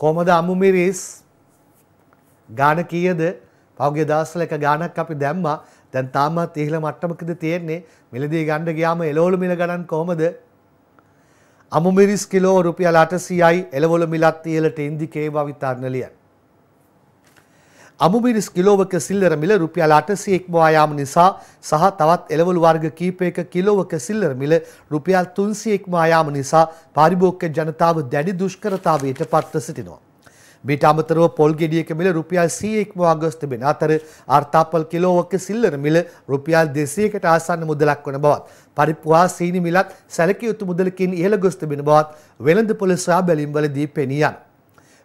කොහොමද අමු මිරිස් ගාන කීයද? පහුගිය දවස්වල එක ගානක් අපි දැම්මා. දැන් තාමත් ඉහළ මට්ටමකද තියෙන්නේ. මිලදී ගන්න ගියාම එළවලු මිල ගණන් කොහොමද? අමු මිරිස් කිලෝ රුපියල් 800යි එළවලු මිලත් ඉහළට ඉන්දිකේ භාවිතාර්ණ ලියන. අමුමිරිස් කිලෝවක සිල්ලර මිල රුපියල් 800 ඉක්මවා යාම නිසා සහ තවත් එළවලු වර්ග කීපයක කිලෝවක සිල්ලර මිල රුපියල් 300 ඉක්මවා යාම නිසා පාරිභෝගික ජනතාව දැඩි දුෂ්කරතාවයට පත්ව සිටිනවා. මීට අමතරව පොල් ගෙඩියක මිල රුපියල් 100 ඉක්මවා ගොස් තිබෙන අතර අර්ථාපල් කිලෝවක සිල්ලර මිල රුපියල් 200කට ආසන්න මුදලක් වන බවත් පරිප්පු හා සීනි මිලත් සැලකිය යුතු මුදලකින් ඉහළ ගොස් තිබෙන බවත් වෙළඳ පොළ සොයා බැලීම්වලදී පෙනී යනවා.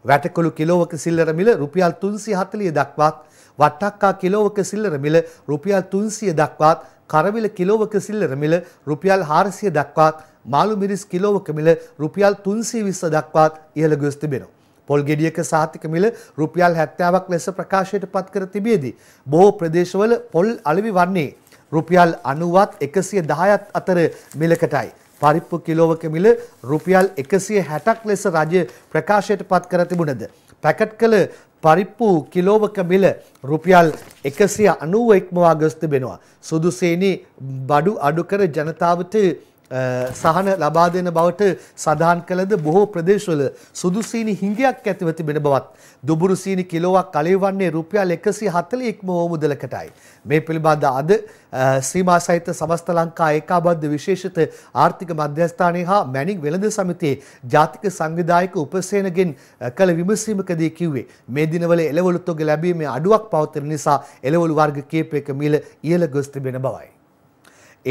වැටකොළු කිලෝවක සිල්ලර මිල රුපියල් 340 දක්වාත් වට්ටක්කා කිලෝවක සිල්ලර මිල රුපියල් 300 දක්වාත් කරවිල කිලෝවක සිල්ලර මිල රුපියල් 400 දක්වාත් මාළු මිරිස් කිලෝවක මිල රුපියල් 320 දක්වාත් ඉහළ ගොස් තිබෙනවා. පොල් ගෙඩියක සාතික මිල රුපියල් 70ක් ලෙස ප්‍රකාශයට පත් කර තිබියදී බොහෝ ප්‍රදේශවල පොල් අලෙවි වන්නේ රුපියල් 90ත් 110ත් අතර මිලකටයි. පරිප්පු කිලෝවක මිල රුපියල් එකසිය හැටක් ලෙස රජය ප්‍රකාශයට පත් කර තිබුණද. පැකට් කළ පරිප්පු කිලෝවක මිල රුපියල් එකසිය අනුව එක්මවා ගස්ත බෙනවා. සුදුසේනි බඩු අඩුකර ජනතාවට සහන ලබා දෙන බවට සඳහන් කළද බොහෝ ප්‍රදේශවල සුදු සීනි හිඟයක් ඇතිව තිබෙන බවත් දුබුරු සීනි කිලෝවක් කලෙවන්නේ රුපියල් 141ම මුදලකටයි මේ පිළිබඳ අද සීමා සහිත සමස්ත ලංකා ඒකාබද්ධ විශේෂිත ආර්ථික මධ්‍යස්ථානයේ හා මැණික් වෙළඳ සමිතියේ ජාතික සංවිධායක උපසේනගෙන් කළ විමසීමකදී කිව්වේ මේ දිනවල එළවලු තොග ලැබීමේ අඩුවක් පවතින නිසා එළවලු වර්ග කීපයක මිල ඉහළ ගොස් තිබෙන බවයි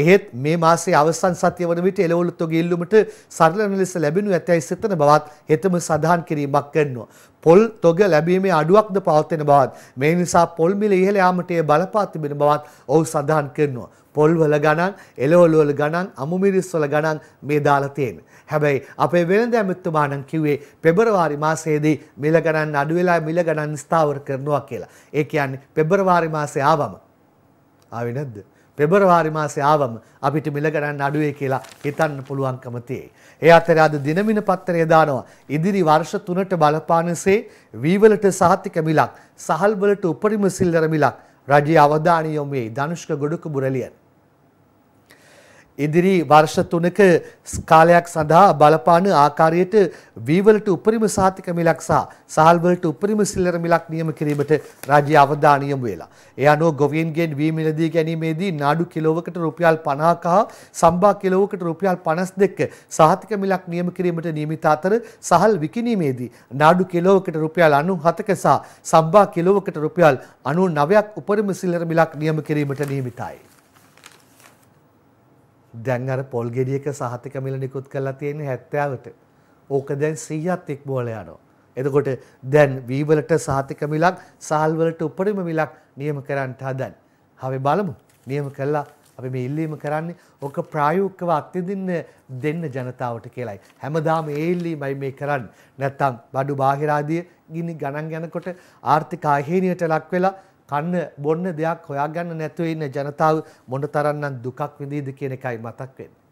එහෙත් මේ මාසේ අවසන් සතිය වන විට එළවලුත්තුගේ ඉල්ලුමට සරලන ලෙස ලැබෙනු ඇතැයි සිතන බවත් හෙතම සඳහන් කිරීමක් කරනවා. පොල් තොග ලැබීමේ අඩුවක්ද පවත්වන බවත් මේ නිසා පොල් මිල ඉහළ යාමට එය බලපා තිබෙන බවත් ඔහු සඳහන් කරනවා. පොල්වල ගණන්, එළවලු වල ගණන්, අමු මිරිස් වල ගණන් මේ දාලා තියෙන්නේ. හැබැයි අපේ වෙළඳ ඇමතුමා නම් කිව්වේ පෙබරවාරි මාසයේදී මිල ගණන් අඩු වෙලා මිල ගණන් ස්ථාවර කරනවා කියලා. ඒ කියන්නේ පෙබරවාරි මාසේ ආවම ආවේ නැද්ද? පෙබරවාරි මාසේ ආවම අපිට මිල ගණන් අඩුවේ කියලා හිතන්න පුළුවන්කම තියෙයි. ඒ අතර අද දිනමින පත්තරය දානවා. ඉදිරි වර්ෂ 3ට බලපානසේ වීවලට සහතික මිලක්, සහල් වලට උපරිම සිල්ලර මිලක් රජයේ අවධානය යොමු වෙයි. ධනුෂ්ක ගොඩක බුරලියන්. ඉදිරි වර්ෂ තුනක කාලයක් සඳහා බලපාන ආකාරයට වීවලට උපරිම සාතික මිලක් සහ සහල් වලට උපරිම සිල්ලර මිලක් නියම කිරීමට රාජ්‍ය අවධානය යොමු වෙලා. ඒ අනුව ගොවියන්ගෙන් වී මිලදී ගැනීමේදී නාඩු කිලෝවකට රුපියල් 50ක හා සම්බා කිලෝවකට රුපියල් 52ක සාතික මිලක් නියම කිරීමට නියමිත අතර සහල් විකිණීමේදී නාඩු කිලෝවකට රුපියල් 97ක සහ සම්බා කිලෝවකට රුපියල් 99ක් උපරිම සිල්ලර මිලක් නියම කිරීමට නියමිතයි. දැන් අර පොල් ගෙඩියක සහතික මිල නිකුත් කරලා තියෙන්නේ 70ට. ඕක දැන් 100ක් ඉක්මවල යනවා. එතකොට දැන් වී වලට සහතික මිලක්, සාල් වලට උපරිම මිලක් නියම කරන්න හදන. අපි බලමු. නියම කළා අපි මේ ඉල්ලීම කරන්නේ ඕක ප්‍රායෝගිකව අත්විඳින්න දෙන්න ජනතාවට කියලායි. හැමදාම ඒ ඉල්ලීමයි මේ කරන්නේ. නැත්තම් බඩු බාහිර ආදී ගිනි ගණන් යනකොට ආර්ථික ආහේනියට ලක් වෙලා කන්න බොන්න දෙයක් හොයාගන්න නැතුව ඉන්න ජනතාව මොන තරම්නම් දුකක් විඳීද කියන එකයි මතක් වෙන්නේ.